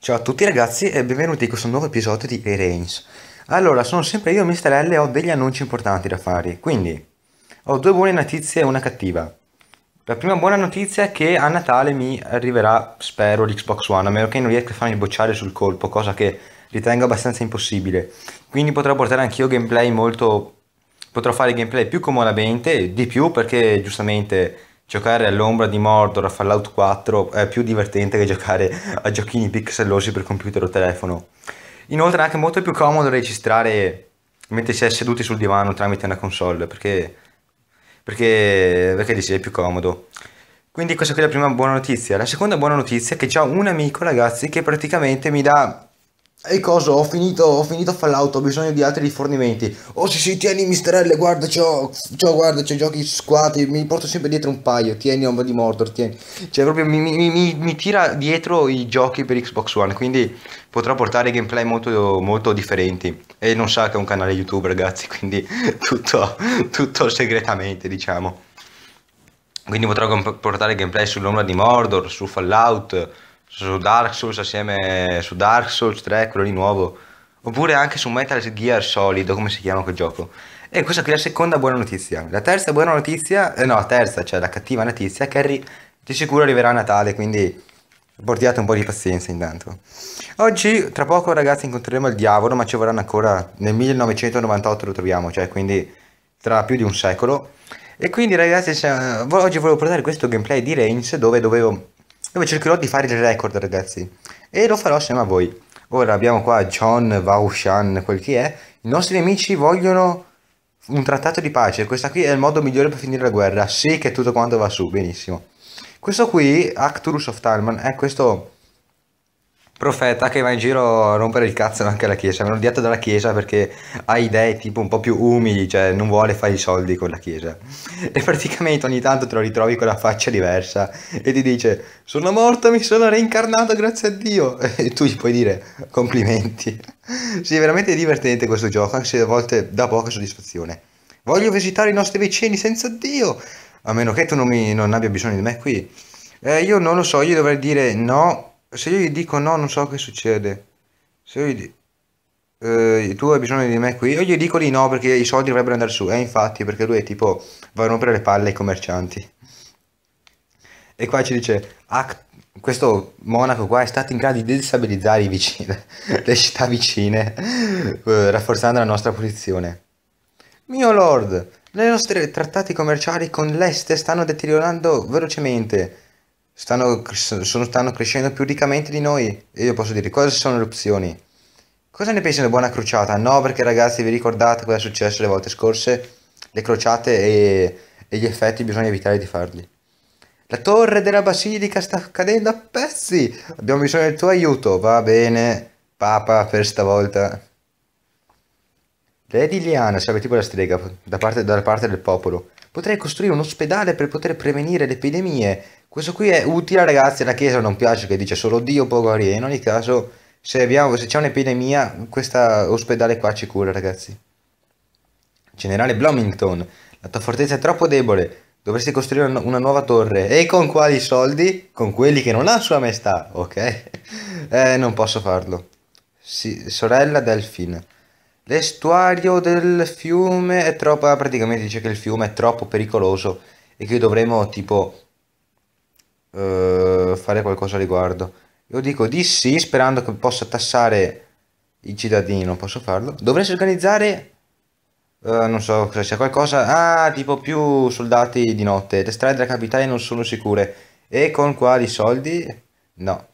Ciao a tutti ragazzi e benvenuti in questo nuovo episodio di Erains. Allora, sono sempre io Mr. L e ho degli annunci importanti da fare, quindi ho due buone notizie e una cattiva. La prima buona notizia è che a Natale mi arriverà, spero, l'Xbox One, a meno che non riesca a farmi bocciare sul colpo, cosa che ritengo abbastanza impossibile. Quindi potrò portare anch'io gameplay molto... potrò fare gameplay più comodamente, di più, perché giustamente Giocare all'ombra di Mordor a Fallout 4 è più divertente che giocare a giochini pixelosi per computer o telefono. Inoltre è anche molto più comodo registrare mentre si è seduti sul divano tramite una console, perché, perché, perché dici è più comodo. Quindi questa qui è la prima buona notizia. La seconda buona notizia è che ho un amico, ragazzi, che praticamente mi dà e cosa? Ho finito, ho finito Fallout, ho bisogno di altri rifornimenti. Oh sì sì, tieni misterelle, guarda, c'ho, guarda, c'ho giochi squati, mi porto sempre dietro un paio, tieni Ombra di Mordor, tieni. Cioè proprio mi, mi, mi, mi, tira dietro i giochi per Xbox One, quindi potrà portare gameplay molto, molto differenti. E non sa che è un canale YouTube, ragazzi, quindi tutto, tutto segretamente, diciamo. Quindi potrà portare gameplay sull'Ombra di Mordor, su Fallout su Dark Souls assieme su Dark Souls 3, quello di nuovo, oppure anche su Metal Gear Solid, come si chiama quel gioco. E questa qui è la seconda buona notizia. La terza buona notizia, eh no, la terza, cioè la cattiva notizia, è che arri- di sicuro arriverà a Natale, quindi portiate un po' di pazienza intanto. Oggi, tra poco ragazzi, incontreremo il diavolo, ma ci vorranno ancora, nel 1998 lo troviamo, cioè quindi tra più di un secolo. E quindi ragazzi, eh, oggi volevo portare questo gameplay di Reigns dove dovevo dove cercherò di fare il record ragazzi e lo farò assieme a voi ora abbiamo qua John, Vaushan, quel che è i nostri nemici vogliono un trattato di pace questa qui è il modo migliore per finire la guerra sì che tutto quanto va su, benissimo questo qui, Acturus of Talman, è questo profeta che va in giro a rompere il cazzo anche alla chiesa, meno odiato dalla chiesa perché ha idee tipo un po' più umili, cioè non vuole fare i soldi con la chiesa. E praticamente ogni tanto te lo ritrovi con la faccia diversa e ti dice sono morto, mi sono reincarnato grazie a Dio e tu gli puoi dire complimenti. sì, è veramente divertente questo gioco, anche se a volte dà poca soddisfazione. Voglio visitare i nostri vicini senza Dio, a meno che tu non, mi, non abbia bisogno di me qui. Eh, io non lo so, io dovrei dire no se io gli dico no, non so che succede. Se io gli dico... Eh, tu hai bisogno di me qui, io gli dico di no perché i soldi dovrebbero andare su, e eh, infatti perché lui è tipo va a rompere le palle ai commercianti. E qua ci dice, ah, questo monaco qua è stato in grado di destabilizzare le città vicine, eh, rafforzando la nostra posizione. Mio lord, le nostre trattati commerciali con l'est stanno deteriorando velocemente stanno, sono, stanno crescendo più riccamente di noi. E io posso dire, cosa sono le opzioni? Cosa ne pensi della buona crociata? No, perché ragazzi, vi ricordate cosa è successo le volte scorse? Le crociate e, e gli effetti bisogna evitare di farli. La torre della basilica sta cadendo a pezzi. Abbiamo bisogno del tuo aiuto. Va bene, papa, per stavolta. Lady Liana serve tipo la strega da parte, dalla parte del popolo. Potrei costruire un ospedale per poter prevenire le epidemie questo qui è utile ragazzi, la Chiesa non piace che dice solo Dio può guarire, in ogni caso se, se c'è un'epidemia questo ospedale qua ci cura ragazzi. Generale Bloomington, la tua fortezza è troppo debole, dovresti costruire una nuova torre. E con quali soldi? Con quelli che non ha sua maestà, ok? Eh, non posso farlo. Sì, sorella Delfin. L'estuario del fiume è troppo... Ah, praticamente dice che il fiume è troppo pericoloso e che dovremmo tipo eh, fare qualcosa a riguardo. Io dico di sì, sperando che possa tassare i cittadini, non posso farlo. Dovresti organizzare, eh, non so se c'è qualcosa, ah, tipo più soldati di notte. Le strade della capitale non sono sicure. E con quali soldi? No.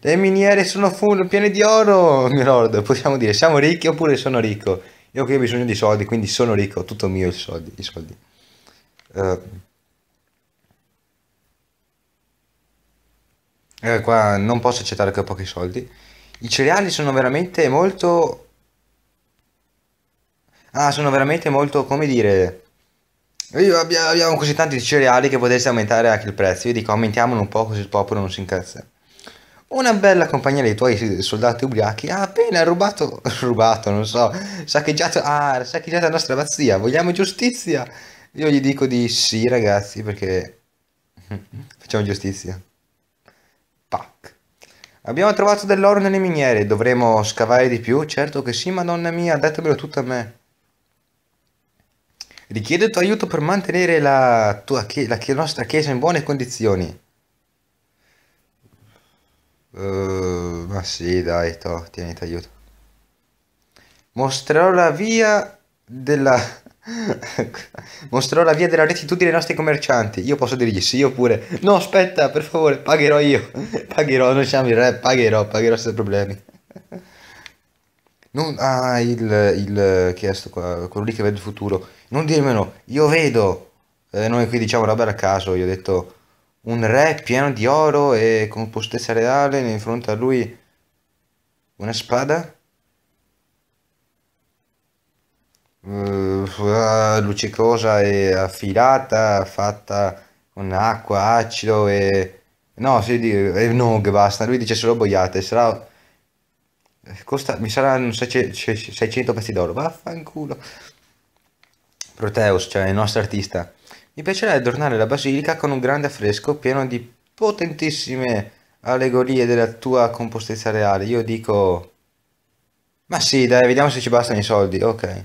Le miniere sono full, piene di oro, mi lord, possiamo dire, siamo ricchi oppure sono ricco. Io che ho bisogno di soldi, quindi sono ricco, tutto mio i soldi. I soldi. Uh, eh, qua non posso accettare che ho pochi soldi. I cereali sono veramente molto... Ah, sono veramente molto, come dire... Abbiamo così tanti cereali che potresti aumentare anche il prezzo. Io dico aumentiamolo un po' così il popolo non si incazza. Una bella compagnia dei tuoi soldati ubriachi ha appena rubato, rubato, non so, saccheggiato, ah, saccheggiato la nostra abbazia, vogliamo giustizia? Io gli dico di sì ragazzi perché facciamo giustizia. Tac. Abbiamo trovato dell'oro nelle miniere, dovremo scavare di più? Certo che sì, madonna mia, datemelo tutto a me. Richiedo il tuo aiuto per mantenere la, tua, la, la nostra chiesa in buone condizioni. Uh, ma sì, dai, to, tieni aiuto. Mostrerò la via della Mostrerò la via della rettitudine ai nostri commercianti. Io posso dirgli sì oppure no, aspetta, per favore, pagherò io. pagherò, non siamo il re, pagherò, pagherò senza problemi. Non, ah, il, il che qua, quello lì che vede il futuro. Non dirmelo, io vedo. Eh, noi qui diciamo roba a caso, io ho detto un re pieno di oro e compostezza reale In fronte a lui una spada eh, luccicosa e affilata, fatta con acqua, acido e... No, si dice, e nog, basta, lui dice solo boiate, sarà... Costa, mi saranno 600 pezzi d'oro, vaffanculo. Proteus, cioè il nostro artista. Mi piacerà adornare la basilica con un grande affresco pieno di potentissime allegorie della tua compostezza reale. Io dico... Ma sì, dai, vediamo se ci bastano i soldi, ok.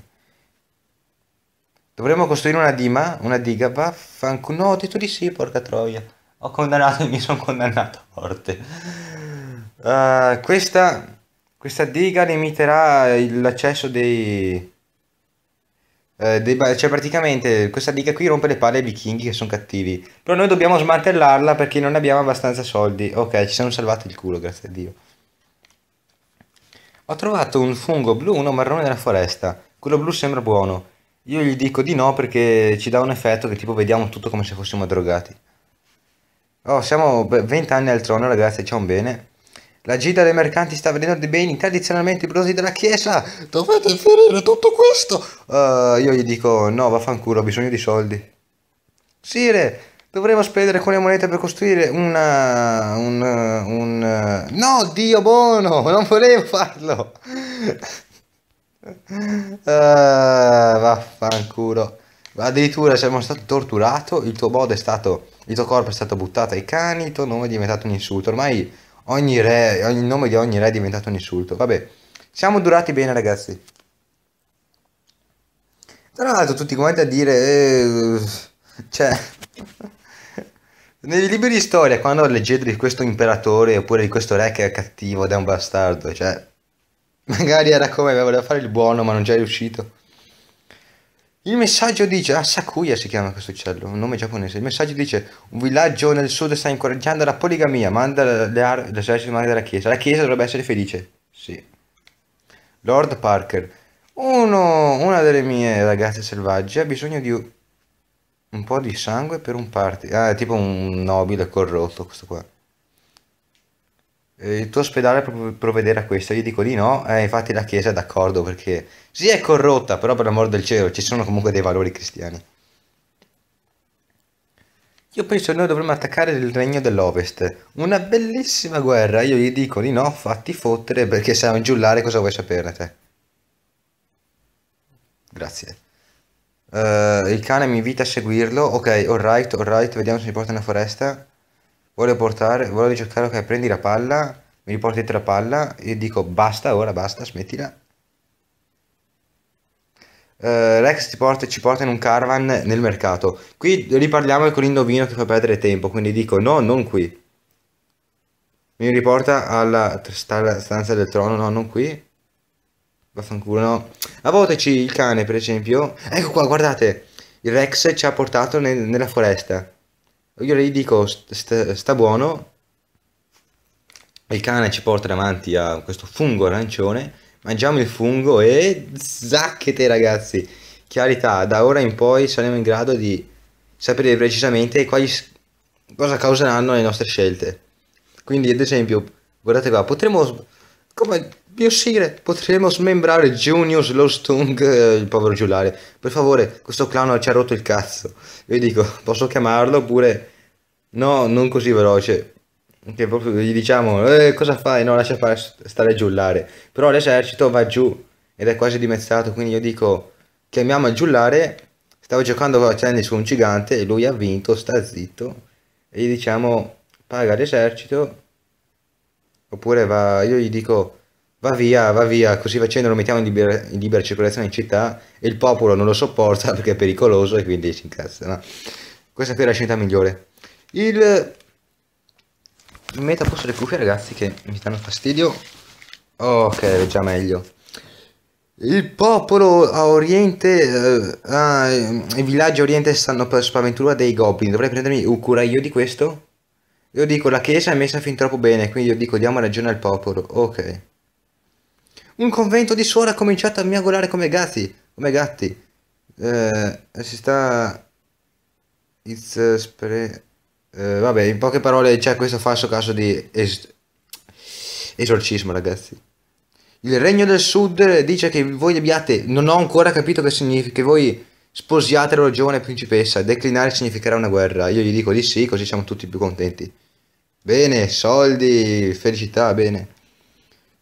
Dovremmo costruire una dima, una diga, vaffanculo. No, ho detto di sì, porca troia. Ho condannato e mi sono condannato forte. Uh, ah, questa, questa diga limiterà l'accesso dei... Eh, cioè praticamente questa diga qui rompe le palle ai vichinghi che sono cattivi. Però noi dobbiamo smantellarla perché non abbiamo abbastanza soldi. Ok, ci siamo salvati il culo, grazie a Dio. Ho trovato un fungo blu, uno marrone della foresta. Quello blu sembra buono. Io gli dico di no perché ci dà un effetto che tipo vediamo tutto come se fossimo drogati. Oh, siamo 20 anni al trono ragazzi, c'è un bene. La gita dei mercanti sta vendendo dei beni tradizionalmente prodotti dalla chiesa. Dovete ferire tutto questo. Uh, io gli dico no, vaffanculo, ho bisogno di soldi. Sire, dovremmo spendere quelle monete per costruire una... un... un... No, Dio buono, non volevo farlo. Eh, vaffanculo. Addirittura siamo stato torturato, il tuo modo è stato, il tuo corpo è stato buttato ai cani, il tuo nome è diventato un insulto. Ormai ogni re, il nome di ogni re è diventato un insulto. Vabbè, siamo durati bene ragazzi. Tra l'altro tutti quanti a dire... Eh, cioè... Nei libri di storia, quando leggete di questo imperatore oppure di questo re che è cattivo ed è un bastardo, cioè... Magari era come voleva fare il buono, ma non c'è riuscito. Il messaggio dice, ah Sakuya si chiama questo uccello, un nome giapponese. Il messaggio dice, un villaggio nel sud sta incoraggiando la poligamia, manda l'esercito manda della chiesa. La chiesa dovrebbe essere felice. Sì. Lord Parker, Uno, una delle mie ragazze selvagge ha bisogno di un po' di sangue per un party. Ah, è tipo un nobile corrotto questo qua. Eh, il tuo ospedale può provvedere a questo? Io dico di no, eh, infatti la Chiesa è d'accordo perché si è corrotta, però per l'amor del cielo ci sono comunque dei valori cristiani. Io penso che noi dovremmo attaccare il regno dell'Ovest. Una bellissima guerra, io gli dico di no, fatti fottere perché sei un giullare, cosa vuoi saperne te? Grazie. Uh, il cane mi invita a seguirlo, ok, alright, alright, vediamo se mi porta nella foresta voglio portare, voglio giocare, ok, prendi la palla, mi riporti dietro la palla e dico basta, ora basta, smettila. Uh, Rex ti porta, ci porta in un caravan nel mercato. Qui riparliamo con l'indovino che fa perdere tempo, quindi dico no, non qui. Mi riporta alla stanza del trono, no, non qui. Vaffanculo, no. A volte ci il cane, per esempio. Ecco qua, guardate. Il Rex ci ha portato nel, nella foresta. Io gli dico, sta, sta buono, il cane ci porta davanti a questo fungo arancione, mangiamo il fungo e zacchete ragazzi! Chiarità, da ora in poi saremo in grado di sapere precisamente quali, cosa causeranno le nostre scelte. Quindi ad esempio, guardate qua, potremmo... Come riuscire potremo smembrare Junius lo Stung, eh, il povero Giulare. Per favore, questo clown ci ha rotto il cazzo. Io dico, posso chiamarlo oppure... No, non così veloce. Che proprio gli diciamo, eh, cosa fai? No, lascia fare, stare Giullare. Però l'esercito va giù ed è quasi dimezzato, quindi io dico, chiamiamo il Giullare. Stavo giocando con la su un gigante e lui ha vinto, sta zitto. E gli diciamo, paga l'esercito. Oppure va, io gli dico va via, va via, così facendo lo mettiamo in libera, in libera circolazione in città e il popolo non lo sopporta perché è pericoloso e quindi si incazza. No? Questa qui è la scelta migliore. Il meta posso le cuffie ragazzi che mi danno fastidio. Ok, è già meglio. Il popolo a oriente, uh, uh, i villaggi a oriente stanno per spaventura dei goblin. Dovrei prendermi un io di questo? Io dico la chiesa è messa fin troppo bene, quindi io dico diamo ragione al popolo. Ok. Un convento di suore ha cominciato a miagolare come gatti. Come gatti. Eh, si sta... It's eh, spre... Eh, vabbè, in poche parole c'è questo falso caso di es... esorcismo, ragazzi. Il regno del sud dice che voi abbiate... Non ho ancora capito che significa... Che voi sposiate la giovane principessa. Declinare significherà una guerra. Io gli dico di sì, così siamo tutti più contenti. Bene, soldi, felicità, bene.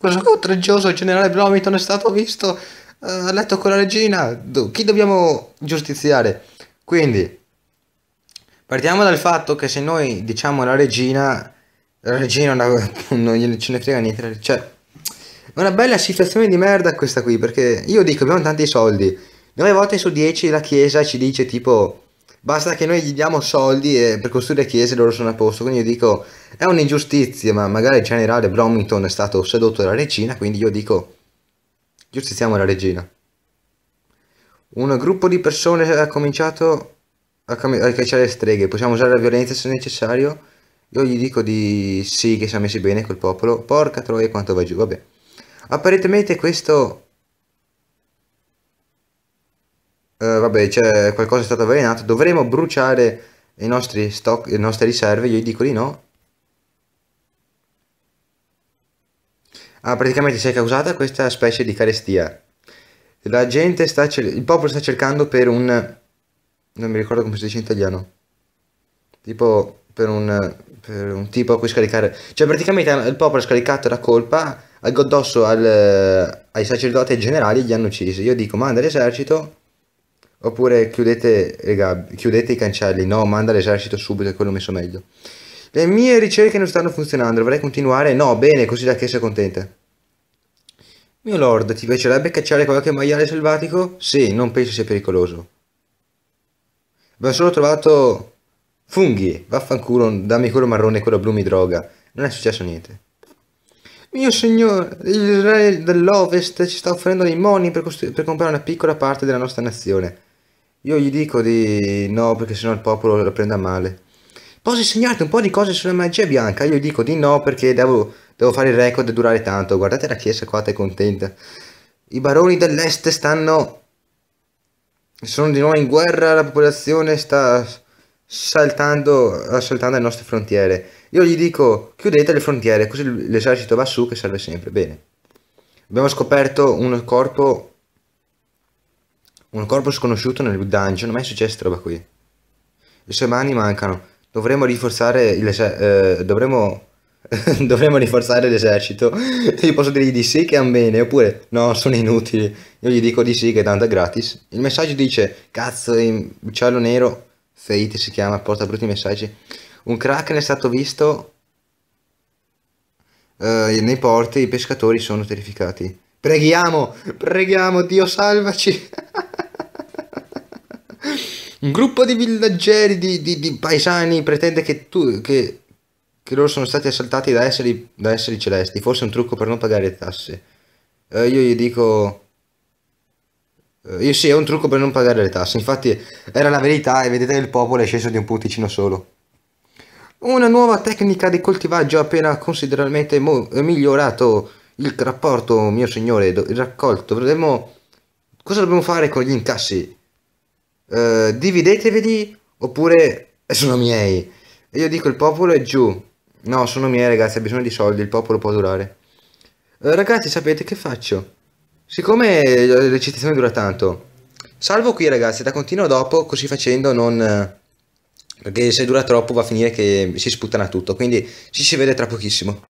Questo oltraggioso generale Bromiton è stato visto eh, a letto con la regina. Do chi dobbiamo giustiziare? Quindi, partiamo dal fatto che se noi diciamo la regina, la regina non, non gliene ce ne frega niente. Cioè, è una bella situazione di merda questa qui, perché io dico abbiamo tanti soldi. 9 volte su 10 la chiesa ci dice tipo basta che noi gli diamo soldi e per costruire chiese loro sono a posto. Quindi io dico, è un'ingiustizia, ma magari il generale Bromington è stato sedotto dalla regina, quindi io dico, giustiziamo la regina. Un gruppo di persone ha cominciato a, a cacciare streghe, possiamo usare la violenza se necessario? Io gli dico di sì, che siamo messi bene col popolo. Porca troia quanto va giù, vabbè. Apparentemente questo eh, vabbè, cioè, qualcosa è stato avvelenato, dovremo bruciare i nostri stock, le nostre riserve, io gli dico di no. Ah, praticamente si è causata questa specie di carestia. La gente sta, il popolo sta cercando per un, non mi ricordo come si dice in italiano, tipo per un, per un tipo a cui scaricare, cioè praticamente il popolo ha scaricato la colpa addosso al, eh, ai sacerdoti e ai generali e li hanno uccisi. Io dico manda l'esercito Oppure chiudete, raga, chiudete i cancelli, no, manda l'esercito subito, è quello messo meglio. Le mie ricerche non stanno funzionando, dovrei continuare? No, bene, così da che sei contenta. Mio lord, ti piacerebbe cacciare qualche maiale selvatico? Sì, non penso sia pericoloso. Abbiamo solo trovato funghi, vaffanculo, dammi quello marrone e quello blu mi droga. Non è successo niente. Mio signore, il re dell'Ovest ci sta offrendo dei moni per, per comprare una piccola parte della nostra nazione. Io gli dico di no perché sennò il popolo lo prenda male. Posso insegnarti un po' di cose sulla magia bianca? Io gli dico di no perché devo, devo fare il record e durare tanto. Guardate la chiesa qua, è contenta. I baroni dell'est stanno... Sono di nuovo in guerra, la popolazione sta saltando, assaltando le nostre frontiere. Io gli dico chiudete le frontiere così l'esercito va su che serve sempre. Bene. Abbiamo scoperto un corpo un corpo sconosciuto nel dungeon, mai successa roba qui. Le sue mani mancano. Dovremmo rinforzare l'esercito. Eh, dovremmo... dovremmo rinforzare l'esercito. Io posso dirgli di sì che è bene, oppure no, sono inutili. Io gli dico di sì che tanto è gratis. Il messaggio dice, cazzo, in cielo nero, Fate si chiama, porta brutti messaggi. Un kraken è stato visto eh, nei porti, i pescatori sono terrificati. Preghiamo, preghiamo, Dio salvaci. Un gruppo di villaggeri, di, di, di paesani pretende che, tu, che, che, loro sono stati assaltati da esseri, da esseri celesti. Forse un trucco per non pagare le tasse. Uh, io gli dico... Uh, io sì, è un trucco per non pagare le tasse. Infatti era la verità e vedete il popolo è sceso di un punticino solo. Una nuova tecnica di coltivaggio ha appena considerabilmente migliorato il rapporto, mio signore, il raccolto. Dovremmo... cosa dobbiamo fare con gli incassi eh, divideteveli oppure eh, sono miei. E io dico il popolo è giù. No, sono miei ragazzi, ha bisogno di soldi, il popolo può durare. Eh, ragazzi, sapete che faccio? Siccome la recitazione dura tanto, salvo qui ragazzi, da continuo dopo, così facendo non... Perché se dura troppo va a finire che si sputtana tutto, quindi ci si vede tra pochissimo.